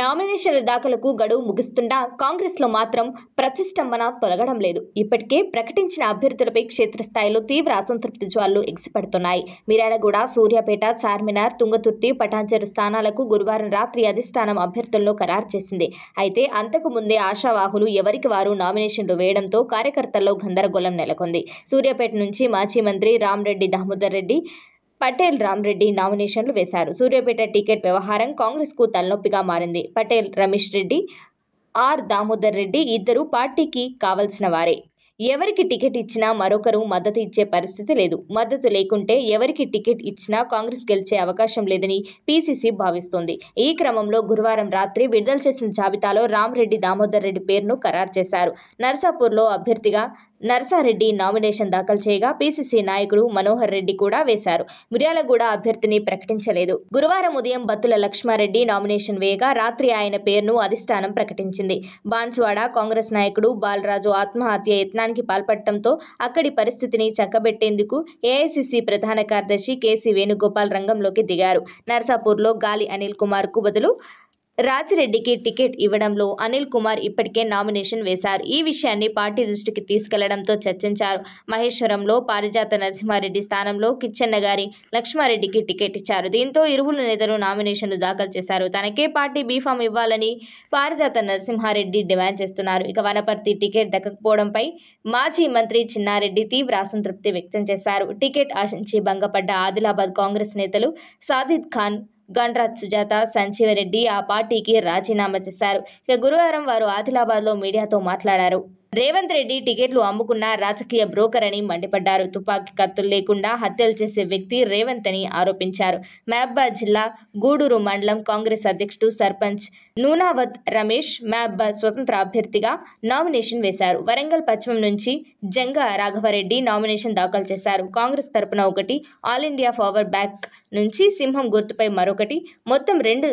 నామినేషన్ల దాఖలకు గడువు ముగుస్తుండా కాంగ్రెస్లో మాత్రం ప్రతిష్టంభన తొలగడం లేదు ఇప్పటికే ప్రకటించిన అభ్యర్థులపై క్షేత్రస్థాయిలో తీవ్ర అసంతృప్తి జ్వాలు ఎగిసిపడుతున్నాయి మీరాలగూడ సూర్యాపేట చార్మినార్ తుంగతుర్తి పటాంచెరు స్థానాలకు గురువారం రాత్రి అధిష్టానం అభ్యర్థులను ఖరారు చేసింది అయితే అంతకు ముందే ఆశావాహులు ఎవరికి వారు నామినేషన్లు వేయడంతో కార్యకర్తల్లో గందరగోళం నెలకొంది సూర్యాపేట నుంచి మాజీ మంత్రి రామ్రెడ్డి దామోదర్ రెడ్డి పటేల్ రామ్రెడ్డి నామినేషన్లు వేశారు సూర్యాపేట టికెట్ వ్యవహారం కాంగ్రెస్కు తలనొప్పిగా మారింది పటేల్ రమేష్ రెడ్డి ఆర్ దామోదర్ రెడ్డి ఇద్దరు పార్టీకి కావలసిన వారే ఎవరికి టికెట్ ఇచ్చినా మరొకరు మద్దతు ఇచ్చే పరిస్థితి లేదు మద్దతు లేకుంటే ఎవరికి టికెట్ ఇచ్చినా కాంగ్రెస్ గెలిచే అవకాశం లేదని పీసీసీ భావిస్తోంది ఈ క్రమంలో గురువారం రాత్రి విడుదల చేసిన జాబితాలో రామ్రెడ్డి దామోదర్ రెడ్డి పేరును ఖరారు చేశారు నర్సాపూర్లో అభ్యర్థిగా నర్సారెడ్డి నామినేషన్ దాఖలు చేయగా పీసీసీ నాయకుడు మనోహర్ రెడ్డి కూడా వేశారు మిర్యాలగూడ అభ్యర్థిని ప్రకటించలేదు గురువారం ఉదయం బత్తుల లక్ష్మారెడ్డి నామినేషన్ వేయగా రాత్రి ఆయన పేరును అధిష్టానం ప్రకటించింది బాన్స్వాడ కాంగ్రెస్ నాయకుడు బాలరాజు ఆత్మహత్య యత్నానికి పాల్పడటంతో అక్కడి పరిస్థితిని చక్కబెట్టేందుకు ఏఐసిసి ప్రధాన కార్యదర్శి కేసీ వేణుగోపాల్ రంగంలోకి దిగారు నర్సాపూర్లో గాలి అనిల్ కుమార్కు బదులు రాజిరెడ్డికి టికెట్ ఇవ్వడంలో అనిల్ కుమార్ ఇప్పటికే నామినేషన్ వేశారు ఈ విషయాన్ని పార్టీ దృష్టికి తీసుకెళ్లడంతో చర్చించారు మహేశ్వరంలో పారిజాత నరసింహారెడ్డి స్థానంలో కిచ్చెన్న గారి లక్ష్మారెడ్డికి టికెట్ ఇచ్చారు దీంతో ఇరువుల నేతలు నామినేషన్లు దాఖలు చేశారు తనకే పార్టీ బీఫామ్ ఇవ్వాలని పారిజాత నరసింహారెడ్డి డిమాండ్ చేస్తున్నారు ఇక వనపర్తి టికెట్ దక్కకపోవడంపై మాజీ మంత్రి చిన్నారెడ్డి తీవ్ర అసంతృప్తి వ్యక్తం చేశారు టికెట్ ఆశించి భంగపడ్డ ఆదిలాబాద్ కాంగ్రెస్ నేతలు సాదిద్ ఖాన్ గణరాజ్ సుజాత సంజీవరెడ్డి ఆ పార్టీకి రాజీనామా చేశారు ఇక గురువారం వారు ఆదిలాబాద్లో మీడియాతో మాట్లాడారు రేవంత్ రెడ్డి టికెట్లు అమ్ముకున్న రాజకీయ బ్రోకర్ అని మండిపడ్డారు తుపాకీ కత్తులు లేకుండా హత్యలు చేసే వ్యక్తి రేవంత్ అని ఆరోపించారు మహబ్బా జిల్లా గూడూరు మండలం కాంగ్రెస్ అధ్యక్షుడు సర్పంచ్ నూనావత్ రమేష్ మహబ్బా స్వతంత్ర అభ్యర్థిగా నామినేషన్ వేశారు వరంగల్ పశ్చిమం నుంచి జంగా రాఘవరెడ్డి నామినేషన్ దాఖలు చేశారు కాంగ్రెస్ తరపున ఒకటి ఆల్ ఇండియా ఫార్వర్డ్ బ్యాక్ నుంచి సింహం గుర్తుపై మరొకటి మొత్తం రెండు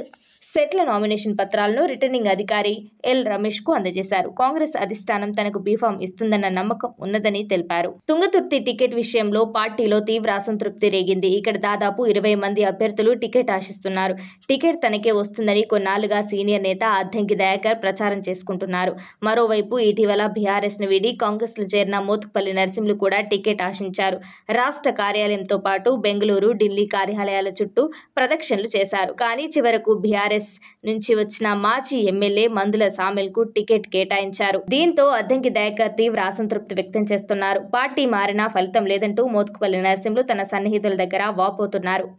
సెట్ల నామినేషన్ పత్రాలను రిటర్నింగ్ అధికారి ఎల్ రమేష్ కు అందజేశారు కాంగ్రెస్ అధిష్టానం తనకు బీఫామ్ ఇస్తుందన్న నమ్మకం ఉన్నదని తెలిపారు తుంగతుర్తి టికెట్ విషయంలో పార్టీలో తీవ్ర అసంతృప్తి రేగింది ఇక్కడ దాదాపు ఇరవై మంది అభ్యర్థులు టికెట్ ఆశిస్తున్నారు టికెట్ తనకే వస్తుందని కొన్నాళ్లుగా సీనియర్ నేత అద్దంకి దయాకర్ ప్రచారం చేసుకుంటున్నారు మరోవైపు ఇటీవల బీఆర్ఎస్ ను వీడి కాంగ్రెస్లో చేరిన మోత్పల్లి నరసింహులు కూడా టికెట్ ఆశించారు రాష్ట్ర కార్యాలయంతో పాటు బెంగళూరు ఢిల్లీ కార్యాలయాల చుట్టూ ప్రదక్షిణలు చేశారు కానీ చివరకు బీఆర్ఎస్ టీఆర్ఎస్ నుంచి వచ్చిన మాజీ ఎమ్మెల్యే మందుల కు టికెట్ కేటాయించారు దీంతో అద్దంకి దయాకర్ తీవ్ర అసంతృప్తి వ్యక్తం చేస్తున్నారు పార్టీ మారినా ఫలితం లేదంటూ మోత్కుపల్లి నరసింహులు తన సన్నిహితుల దగ్గర వాపోతున్నారు